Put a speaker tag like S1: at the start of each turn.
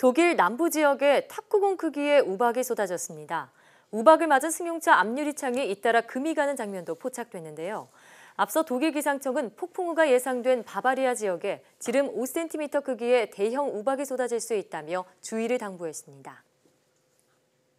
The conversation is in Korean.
S1: 독일 남부 지역에 탁구공 크기의 우박이 쏟아졌습니다. 우박을 맞은 승용차 앞유리창에 잇따라 금이 가는 장면도 포착됐는데요. 앞서 독일 기상청은 폭풍우가 예상된 바바리아 지역에 지름 5cm 크기의 대형 우박이 쏟아질 수 있다며 주의를 당부했습니다.